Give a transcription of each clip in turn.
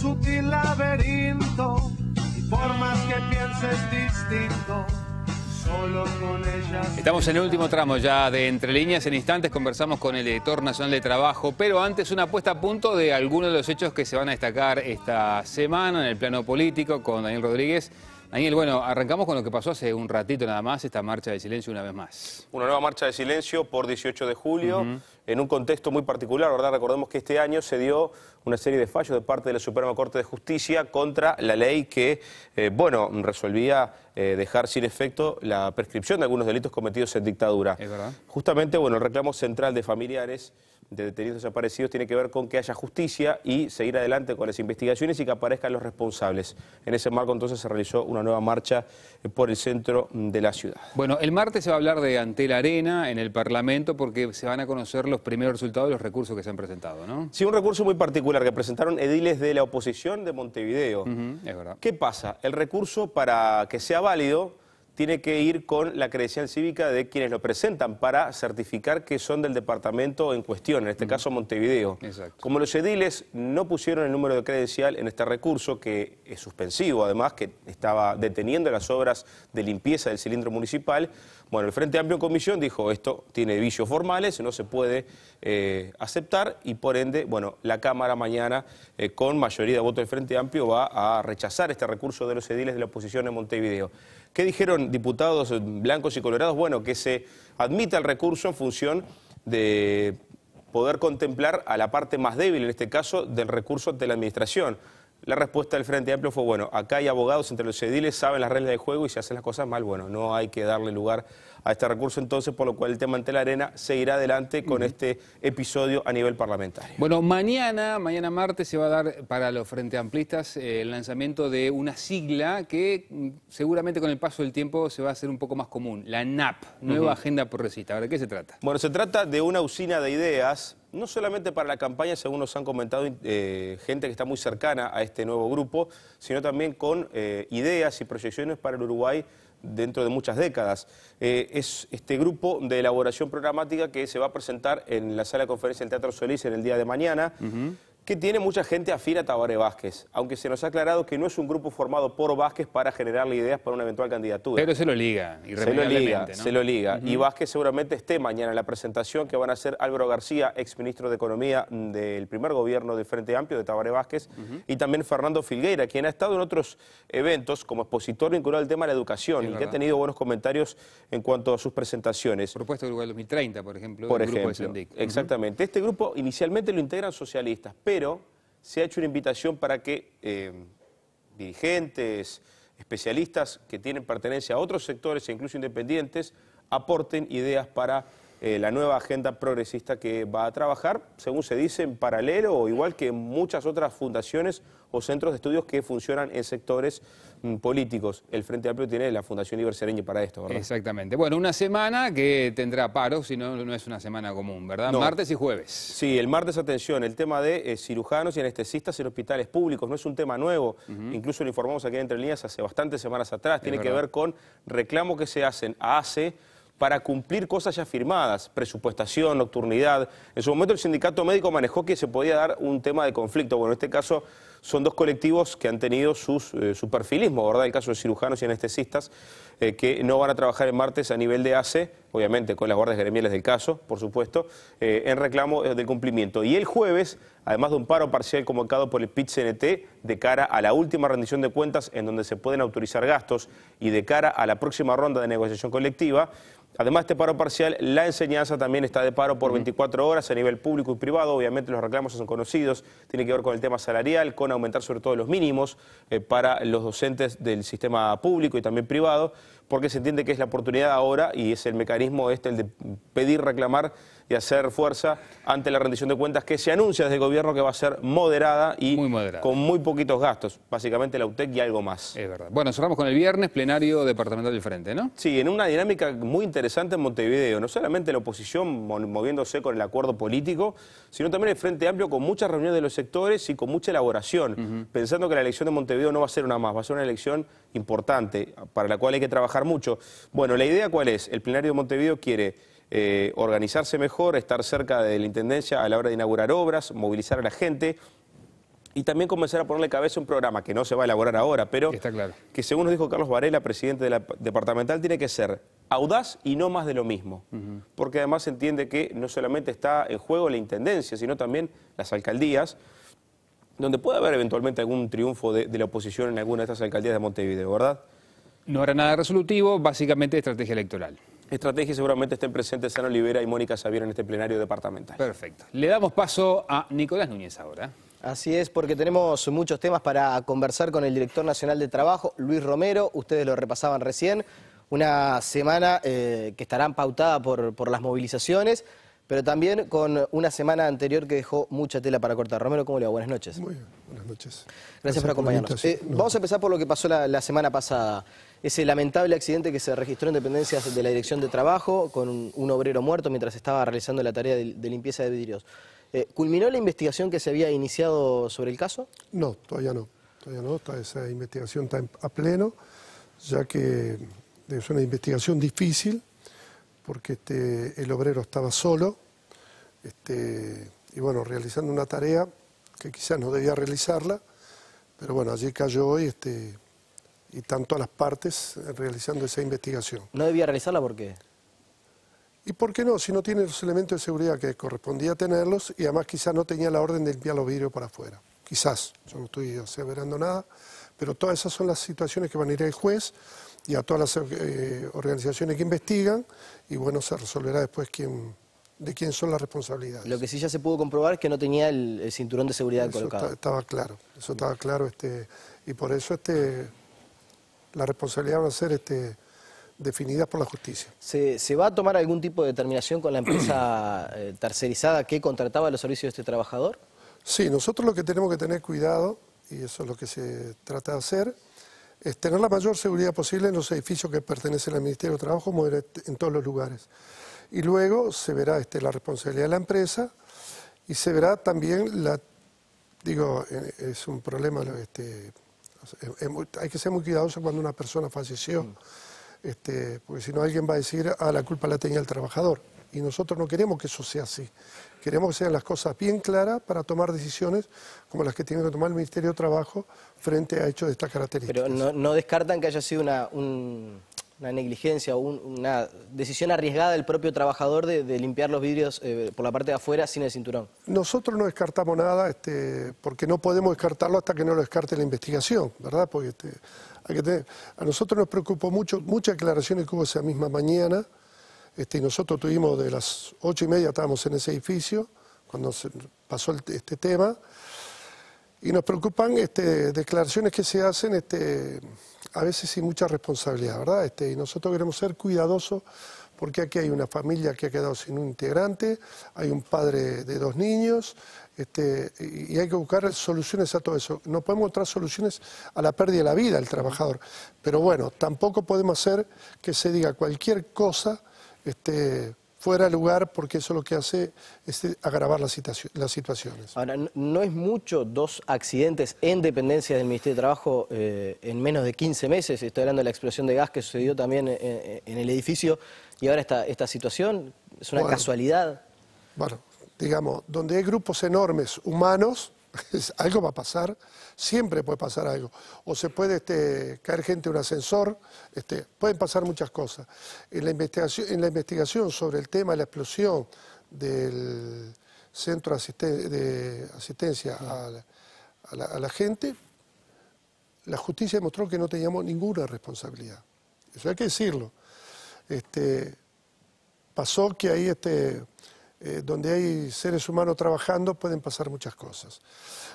sutil laberinto y por que pienses distinto. Solo Estamos en el último tramo ya de Entre Líneas. En instantes conversamos con el editor nacional de trabajo, pero antes una puesta a punto de algunos de los hechos que se van a destacar esta semana en el plano político con Daniel Rodríguez Daniel, bueno, arrancamos con lo que pasó hace un ratito nada más, esta marcha de silencio una vez más. Una nueva marcha de silencio por 18 de julio, en un contexto muy particular, ¿verdad? Recordemos que este año se dio una serie de fallos de parte de la Suprema Corte de Justicia contra la ley que, eh, bueno, resolvía eh, dejar sin efecto la prescripción de algunos delitos cometidos en dictadura. Es verdad. Justamente, bueno, el reclamo central de familiares de detenidos desaparecidos tiene que ver con que haya justicia y seguir adelante con las investigaciones y que aparezcan los responsables. En ese marco entonces se realizó una nueva marcha eh, por el centro mm, de la ciudad. Bueno, el martes se va a hablar de Antel Arena en el Parlamento porque se van a conocer los primeros resultados de los recursos que se han presentado, ¿no? Sí, un recurso muy particular que presentaron ediles de la oposición de Montevideo. ¿Qué pasa? El recurso para que sea válido tiene que ir con la credencial cívica de quienes lo presentan para certificar que son del departamento en cuestión, en este caso Montevideo. Como los ediles no pusieron el número de credencial en este recurso, que es suspensivo, además, que estaba deteniendo las obras de limpieza del cilindro municipal, bueno, el Frente Amplio en Comisión dijo esto tiene vicios formales, no se puede eh, aceptar y por ende, bueno, la Cámara mañana eh, con mayoría de votos del Frente Amplio va a rechazar este recurso de los ediles de la oposición en Montevideo. ¿Qué dijeron diputados blancos y colorados? Bueno, que se admita el recurso en función de poder contemplar a la parte más débil, en este caso, del recurso ante la Administración. La respuesta del Frente Amplio fue, bueno, acá hay abogados entre los ediles, saben las reglas del juego y si hacen las cosas mal, bueno, no hay que darle lugar a este recurso entonces, por lo cual el tema ante la arena seguirá adelante con este episodio a nivel parlamentario. Bueno, mañana, mañana martes se va a dar para los Frente Amplistas eh, el lanzamiento de una sigla que mm, seguramente con el paso del tiempo se va a hacer un poco más común, la NAP, Nueva Agenda Progresista. Ahora, ¿de qué se trata? Bueno, se trata de una usina de ideas no solamente para la campaña, según nos han comentado eh, gente que está muy cercana a este nuevo grupo, sino también con eh, ideas y proyecciones para el Uruguay dentro de muchas décadas. Eh, es este grupo de elaboración programática que se va a presentar en la sala de conferencia del Teatro Solís en el día de mañana que tiene mucha gente afín a Tabaré Vázquez, aunque se nos ha aclarado que no es un grupo formado por Vázquez para generarle ideas para una eventual candidatura. Pero se lo liga, Se lo se lo liga. Y Vázquez seguramente esté mañana en la presentación que van a hacer Álvaro García, exministro de Economía del primer gobierno de Frente Amplio de Tabaré Vázquez, y también Fernando Filgueira, quien ha estado en otros eventos como expositor vinculado al tema de la educación y que ha tenido buenos comentarios en cuanto a sus presentaciones. Propuesta Uruguay 2030, por ejemplo, por ejemplo, grupo de Exactamente. Este grupo inicialmente lo integran socialistas, pero pero se ha hecho una invitación para que eh, dirigentes, especialistas que tienen pertenencia a otros sectores e incluso independientes, aporten ideas para eh, la nueva agenda progresista que va a trabajar, según se dice, en paralelo o igual que muchas otras fundaciones o centros de estudios que funcionan en sectores mm, políticos. El Frente Amplio tiene la Fundación Ibersereña para esto, ¿verdad? Exactamente. Bueno, una semana que tendrá paro, si no, no es una semana común, ¿verdad? Martes y jueves. Sí, el martes, atención, el tema de eh, cirujanos y anestesistas en hospitales públicos no es un tema nuevo. Incluso lo informamos aquí en Entre Líneas hace bastantes semanas atrás. tiene que ver con reclamos que se hacen a ACE para cumplir cosas ya firmadas, presupuestación, nocturnidad. En su momento el sindicato médico manejó que se podía dar un tema de conflicto. Bueno, en este caso son dos colectivos que han tenido sus, eh, su perfilismo, ¿verdad? El caso de cirujanos y anestesistas, eh, que no van a trabajar el martes a nivel de ACE, obviamente con las guardias gremiales del caso, por supuesto, eh, en reclamo del cumplimiento. Y el jueves, además de un paro parcial convocado por el PIT-CNT de cara a la última rendición de cuentas en donde se pueden autorizar gastos y de cara a la próxima ronda de negociación colectiva, Además de este paro parcial, la enseñanza también está de paro por 24 horas a nivel público y privado. Obviamente los reclamos son conocidos, tiene que ver con el tema salarial, con aumentar sobre todo los mínimos eh, para los docentes del sistema público y también privado, porque se entiende que es la oportunidad ahora y es el mecanismo este, el de pedir, reclamar y hacer fuerza ante la rendición de cuentas que se anuncia desde el gobierno que va a ser moderada y con muy poquitos gastos, básicamente la UTEC y algo más. Es verdad. Bueno, cerramos con el viernes, plenario departamental del Frente, ¿no? Sí, en una dinámica muy interesante en Montevideo, no solamente la oposición moviéndose con el acuerdo político, sino también el Frente Amplio con muchas reuniones de los sectores y con mucha elaboración, pensando que la elección de Montevideo no va a ser una más, va a ser una elección importante, para la cual hay que trabajar mucho. Bueno, la idea cuál es? El plenario de Montevideo quiere eh, organizarse mejor, estar cerca de la Intendencia a la hora de inaugurar obras, movilizar a la gente y también comenzar a ponerle cabeza un programa que no se va a elaborar ahora, pero que según nos dijo Carlos Varela, presidente de la departamental, tiene que ser audaz y no más de lo mismo, porque además se entiende que no solamente está en juego la Intendencia, sino también las alcaldías, donde puede haber eventualmente algún triunfo de, la oposición en alguna de estas alcaldías de Montevideo, ¿verdad? No hará nada resolutivo, básicamente estrategia electoral estrategia y seguramente estén presentes Sano Olivera y Mónica Xavier en este plenario departamental. Perfecto. Le damos paso a Nicolás Núñez ahora. Así es, porque tenemos muchos temas para conversar con el director nacional de trabajo, Luis Romero. Ustedes lo repasaban recién. Una semana eh, que estará pautada por, las movilizaciones pero también con una semana anterior que dejó mucha tela para cortar. Romero, ¿cómo le va? Buenas noches. Muy bien, buenas noches. Gracias, por acompañarnos. Eh, vamos a empezar por lo que pasó la semana pasada ese lamentable accidente que se registró en dependencias de la Dirección de Trabajo con un, obrero muerto mientras estaba realizando la tarea de, limpieza de vidrios. Eh, ¿Culminó la investigación que se había iniciado sobre el caso? No, todavía no. Todavía no. Está, esa investigación está a pleno, ya que es una investigación difícil porque este, el obrero estaba solo este, y bueno, realizando una tarea que quizás no debía realizarla, pero bueno, allí cayó hoy... este, y tanto a las partes realizando esa investigación. ¿No debía realizarla por qué? ¿Y por qué no? Si no tiene los elementos de seguridad que correspondía tenerlos y además quizás no tenía la orden de limpiar los vidrios para afuera. Quizás, yo no estoy aseverando nada, pero todas esas son las situaciones que van a ir al juez y a todas las eh, organizaciones que investigan y bueno, se resolverá después quién, de quién son las responsabilidades. Lo que sí ya se pudo comprobar es que no tenía el, cinturón de seguridad colocado. Estaba claro, eso estaba claro este, y por eso este la responsabilidad va a ser este, definida por la justicia. ¿Se, va a tomar algún tipo de determinación con la empresa eh, tercerizada que contrataba los servicios de este trabajador? Sí, nosotros lo que tenemos que tener cuidado, y eso es lo que se trata de hacer, es tener la mayor seguridad posible en los edificios que pertenecen al Ministerio de Trabajo, como en todos los lugares. Y luego se verá este, la responsabilidad de la empresa y se verá también la... Digo, eh, es un problema este, hay que ser muy cuidadoso cuando una persona falleció, mm. este, porque si no alguien va a decir, ah, la culpa la tenía el trabajador. Y nosotros no queremos que eso sea así. Queremos que sean las cosas bien claras para tomar decisiones como las que tiene que tomar el Ministerio de Trabajo frente a hechos de estas características. Pero no, descartan que haya sido una, un, una negligencia o una decisión arriesgada del propio trabajador de, limpiar los vidrios eh, por la parte de afuera sin el cinturón? Nosotros no descartamos nada este, porque no podemos descartarlo hasta que no lo descarte la investigación, ¿verdad? Porque este, que a nosotros nos preocupó mucho, muchas declaraciones que hubo esa misma mañana. Este, nosotros tuvimos de las ocho y media, estábamos en ese edificio cuando se pasó este tema. Y nos preocupan este, declaraciones que se hacen este, a veces sin mucha responsabilidad, ¿verdad? Este, y nosotros queremos ser cuidadosos porque aquí hay una familia que ha quedado sin un integrante, hay un padre de dos niños, este, y hay que buscar soluciones a todo eso. No podemos encontrar soluciones a la pérdida de la vida del trabajador, pero bueno, tampoco podemos hacer que se diga cualquier cosa. Este, fuera de lugar porque eso lo que hace es este, agravar las, situaciones. Ahora, no es mucho dos accidentes en dependencia del Ministerio de Trabajo eh, en menos de 15 meses. Estoy hablando de la explosión de gas que sucedió también eh, eh, en, el edificio y ahora esta, esta situación es una casualidad. Bueno, digamos, donde hay grupos enormes humanos algo va a pasar, siempre puede pasar algo. O se puede este, caer gente en un ascensor, este, pueden pasar muchas cosas. En la, investigación, en la investigación sobre el tema de la explosión del centro de asistencia a la, gente, la justicia demostró que no teníamos ninguna responsabilidad. Eso hay que decirlo. Este, pasó que ahí este, eh, donde hay seres humanos trabajando, pueden pasar muchas cosas.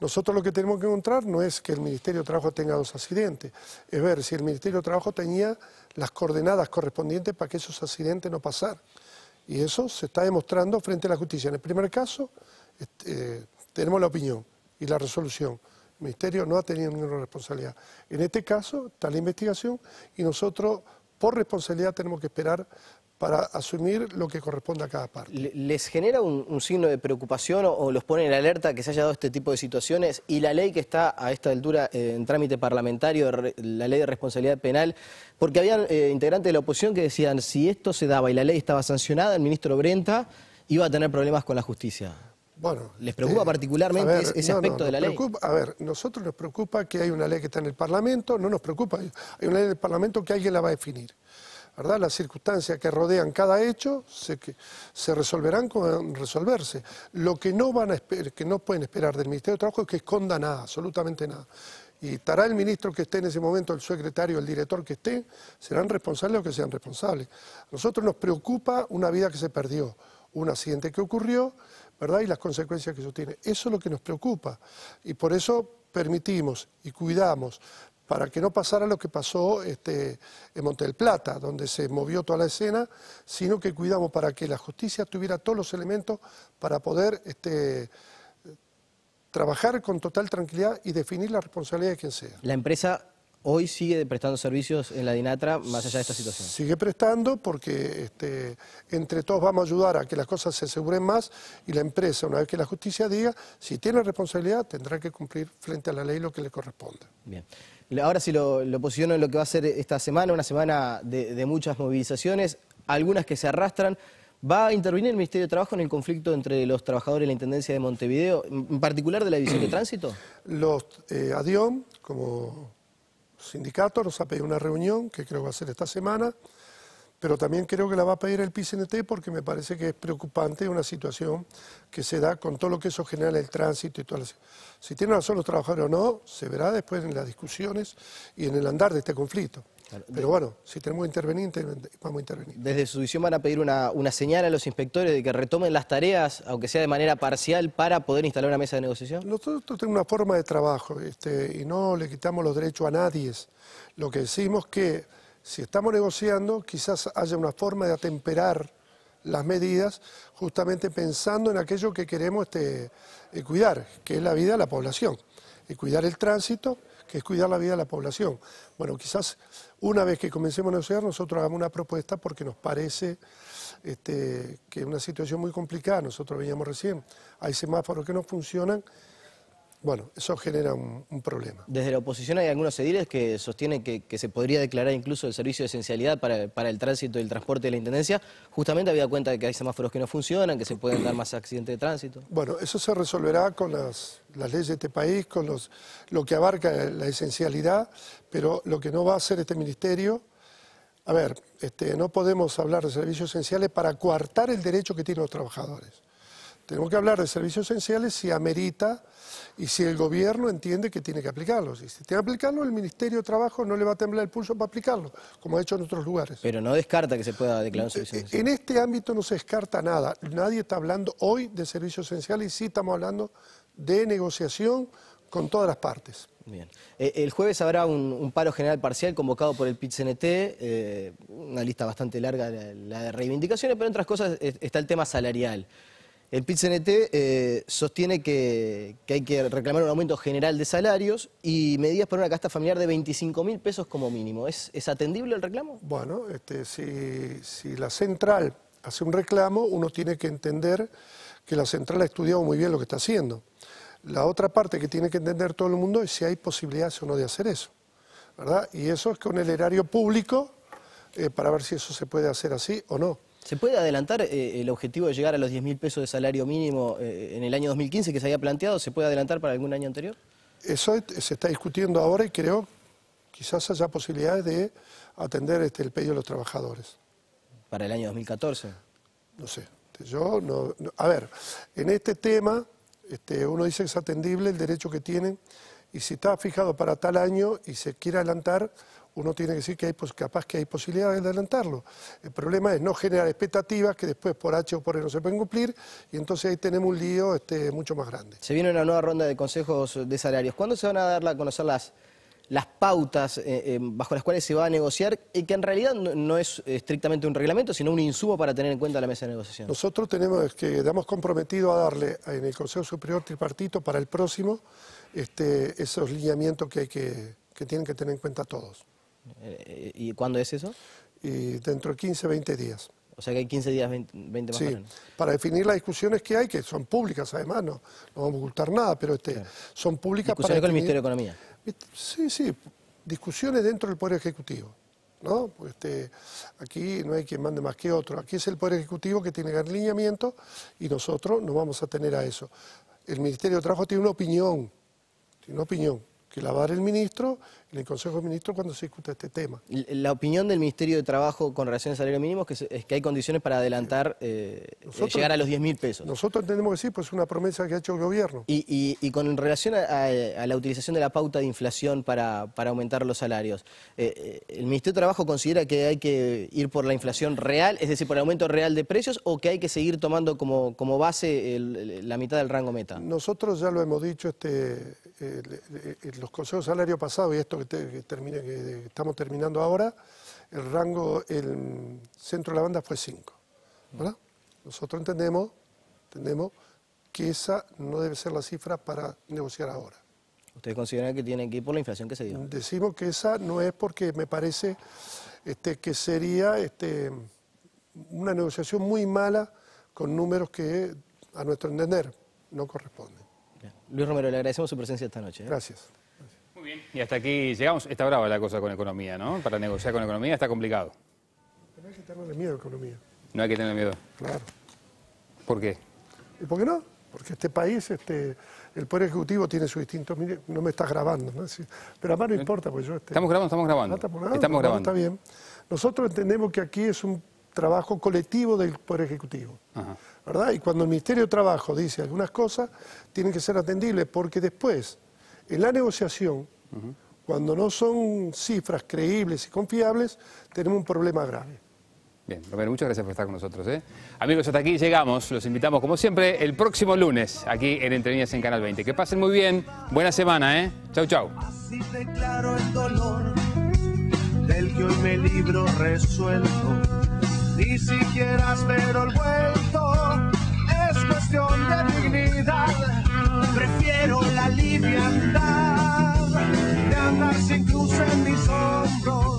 Nosotros lo que tenemos que encontrar no es que el Ministerio de Trabajo tenga dos accidentes, es ver si el Ministerio de Trabajo tenía las coordenadas correspondientes para que esos accidentes no pasaran. Y eso se está demostrando frente a la justicia. En el primer caso, este, eh, tenemos la opinión y la resolución. El Ministerio no ha tenido ninguna responsabilidad. En este caso está la investigación y nosotros, por responsabilidad, tenemos que esperar para asumir lo que corresponde a cada parte. ¿Les genera un, signo de preocupación o, los pone en alerta que se haya dado este tipo de situaciones? Y la ley que está a esta altura eh, en trámite parlamentario, la ley de responsabilidad penal, porque había eh, integrantes de la oposición que decían, si esto se daba y la ley estaba sancionada, el ministro Brenta iba a tener problemas con la justicia. Bueno, ¿Les preocupa eh, particularmente ese aspecto de la ley? a ver, nosotros nos preocupa que hay una ley que está en el Parlamento, no nos preocupa, hay una ley del Parlamento que alguien la va a definir. Las circunstancias que rodean cada hecho se, resolverán con resolverse. Lo que no, que no pueden esperar del Ministerio de Trabajo es que esconda nada, absolutamente nada. Y estará el ministro que esté en ese momento, el secretario, el director que esté, serán responsables o que sean responsables. A nosotros nos preocupa una vida que se perdió, un accidente que ocurrió, ¿verdad? Y las consecuencias que eso tiene. Eso es lo que nos preocupa. Y por eso permitimos y cuidamos para que no pasara lo que pasó este, en Monte del Plata, donde se movió toda la escena, sino que cuidamos para que la justicia tuviera todos los elementos para poder este, trabajar con total tranquilidad y definir la responsabilidad de quien sea. La empresa hoy sigue prestando servicios en la Dinatra más allá de esta situación. Sigue prestando porque este, entre todos vamos a ayudar a que las cosas se aseguren más y la empresa, una vez que la justicia diga, si tiene responsabilidad, tendrá que cumplir frente a la ley lo que le corresponde. Bien. Ahora sí lo, posiciono en lo que va a ser esta semana, una semana de, muchas movilizaciones, algunas que se arrastran. ¿Va a intervenir el Ministerio de Trabajo en el conflicto entre los trabajadores y la Intendencia de Montevideo, en particular de la División de Tránsito? Los eh, Adión, ADIOM, como sindicato nos ha pedido una reunión, que creo que va a ser esta semana, pero también creo que la va a pedir el PICNT porque me parece que es preocupante una situación que se da con todo lo que eso genera el tránsito y todo Si tienen razón los trabajadores o no, se verá después en las discusiones y en el andar de este conflicto. Pero bueno, si tenemos que intervenir, vamos a intervenir. Desde su visión van a pedir una, señal a los inspectores de que retomen las tareas, aunque sea de manera parcial, para poder instalar una mesa de negociación. Nosotros tenemos una forma de trabajo este, y no le quitamos los derechos a nadie. Lo que decimos que si estamos negociando, quizás haya una forma de atemperar las medidas, justamente pensando en aquello que queremos este, eh, cuidar, que es la vida de la población, y cuidar el tránsito que es cuidar la vida de la población. Bueno, quizás una vez que comencemos a negociar, nosotros hagamos una propuesta porque nos parece este, que es una situación muy complicada. Nosotros veíamos recién, hay semáforos que no funcionan bueno, eso genera un, problema. Desde la oposición hay algunos ediles que sostienen que, se podría declarar incluso el servicio de esencialidad para, el tránsito y el transporte de la Intendencia, justamente había cuenta de que hay semáforos que no funcionan, que se pueden dar más accidentes de tránsito. Bueno, eso se resolverá con las, leyes de este país, con lo que abarca la esencialidad, pero lo que no va a hacer este ministerio... A ver, este, no podemos hablar de servicios esenciales para coartar el derecho que tienen los trabajadores. Tenemos que hablar de servicios esenciales si amerita y si el gobierno entiende que tiene que aplicarlos. Y si tiene que aplicarlo, el Ministerio de Trabajo no le va a temblar el pulso para aplicarlo, como ha hecho en otros lugares. Pero no descarta que se pueda declarar un eh, servicio eh, esencial. En este ámbito no se descarta nada. Nadie está hablando hoy de servicios esenciales y sí estamos hablando de negociación con todas las partes. Bien. Eh, el jueves habrá un, paro general parcial convocado por el pit una lista bastante larga de reivindicaciones, pero entre otras cosas está el tema salarial. El PITCNT eh, sostiene que, hay que reclamar un aumento general de salarios y medidas para una casta familiar de 25 mil pesos como mínimo. ¿Es, atendible el reclamo? Bueno, este, si, la central hace un reclamo, uno tiene que entender que la central ha estudiado muy bien lo que está haciendo. La otra parte que tiene que entender todo el mundo es si hay posibilidades o no de hacer eso. ¿verdad? Y eso es con el erario público eh, para ver si eso se puede hacer así o no. ¿Se puede adelantar eh, el objetivo de llegar a los 10 mil pesos de salario mínimo eh, en el año 2015 que se había planteado? ¿Se puede adelantar para algún año anterior? Eso se está discutiendo ahora y creo quizás haya posibilidades de atender este, el pedido de los trabajadores. ¿Para el año 2014? No sé. Este, yo a ver, en este tema este, uno dice que es atendible el derecho que tienen y si está fijado para tal año y se quiere adelantar, uno tiene que decir que hay, capaz que hay posibilidades de adelantarlo. El problema es no generar expectativas que después por H o por E no se pueden cumplir y entonces ahí tenemos un lío este, mucho más grande. Se viene una nueva ronda de consejos de salarios. ¿Cuándo se van a dar a conocer las las pautas eh, eh, bajo las cuales se va a negociar y que en realidad no, es estrictamente un reglamento, sino un insumo para tener en cuenta la mesa de negociación. Nosotros tenemos que hemos comprometido a darle en el Consejo Superior Tripartito para el próximo este, esos lineamientos que, tienen que tener en cuenta todos. Eh, ¿Y cuándo es eso? dentro de 15, 20 días. O sea que hay 15 días, 20, sí, para definir las discusiones que hay, que son públicas además, no, vamos a ocultar nada, pero este, son públicas para... con el Ministerio de Economía. Sí, sí, discusiones dentro del Poder Ejecutivo. ¿no? Este, aquí no hay quien mande más que otro. Aquí es el Poder Ejecutivo que tiene el alineamiento y nosotros no vamos a tener a eso. El Ministerio de Trabajo tiene una opinión, tiene una opinión que la va a dar el ministro en el Consejo de Ministros cuando se discuta este tema. La opinión del Ministerio de Trabajo con relación al salario mínimo es que, hay condiciones para adelantar, eh, eh, llegar a los 10 mil pesos. Nosotros entendemos que sí, pues es una promesa que ha hecho el gobierno. Y, con relación a, la utilización de la pauta de inflación para, aumentar los salarios, eh, ¿el Ministerio de Trabajo considera que hay que ir por la inflación real, es decir, por el aumento real de precios, o que hay que seguir tomando como, como base la mitad del rango meta? Nosotros ya lo hemos dicho, este, los consejos de salario pasado y esto que que, estamos terminando ahora, el rango, el centro de la banda fue 5. Nosotros entendemos, entendemos que esa no debe ser la cifra para negociar ahora. ¿Ustedes consideran que tienen que ir por la inflación que se dio? Decimos que esa no es porque me parece este, que sería este, una negociación muy mala con números que a nuestro entender no corresponden. Luis Romero, le agradecemos su presencia esta noche. ¿eh? Gracias. Y hasta aquí llegamos. Está brava la cosa con economía, ¿no? Para negociar con economía está complicado. No hay que tenerle miedo a economía. No hay que tener miedo. Claro. ¿Por qué? ¿Y por qué no? Porque este país, este, el Poder Ejecutivo tiene sus distintos... No me estás grabando, ¿no? Pero además no importa, pues yo... Este, estamos grabando, estamos grabando. estamos grabando. está bien. Nosotros entendemos que aquí es un trabajo colectivo del Poder Ejecutivo. ¿Verdad? Y cuando el Ministerio de Trabajo dice algunas cosas, tienen que ser atendibles, porque después, en la negociación, cuando no son cifras creíbles y confiables, tenemos un problema grave. Bien, Romero, muchas gracias por estar con nosotros. ¿eh? Amigos, hasta aquí llegamos. Los invitamos, como siempre, el próximo lunes, aquí en Entre Niñas en Canal 20. Que pasen muy bien. Buena semana, ¿eh? Chau, chau. Así declaro el dolor del que hoy me libro resuelto. Ni siquiera espero el vuelto. Es cuestión de dignidad. Prefiero la liviandad incluso en mis hombros.